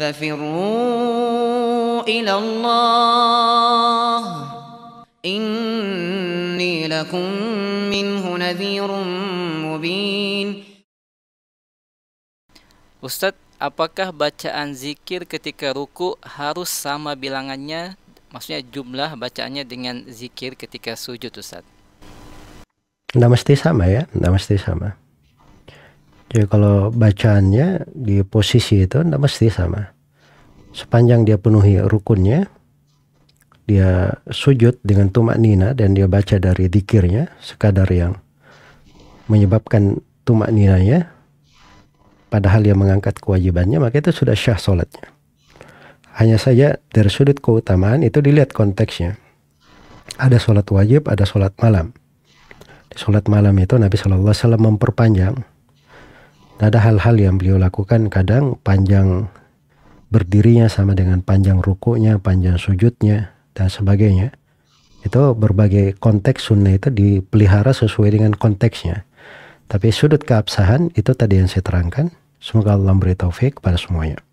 ففروا إلى الله إني لكم منه نذير مبين Ustaz, apakah bacaan zikir ketika ruku harus sama bilangannya, maksudnya jumlah bacaannya dengan zikir ketika sujud Ustaz? Tidak mesti sama ya, tidak mesti sama. Jadi kalau bacaannya di posisi itu tidak mesti sama. Sepanjang dia penuhi rukunnya, dia sujud dengan tumak nina dan dia baca dari dikirnya, sekadar yang menyebabkan tumak ninanya, padahal dia mengangkat kewajibannya, maka itu sudah syah solatnya. Hanya saja dari sudut keutamaan itu dilihat konteksnya. Ada solat wajib, ada solat malam. Di sholat malam itu Nabi Shallallahu Alaihi Wasallam memperpanjang ada hal-hal yang beliau lakukan kadang panjang berdirinya sama dengan panjang rukunya, panjang sujudnya dan sebagainya. Itu berbagai konteks sunnah itu dipelihara sesuai dengan konteksnya. Tapi sudut keabsahan itu tadi yang saya terangkan. Semoga Allah memberi taufik pada semuanya.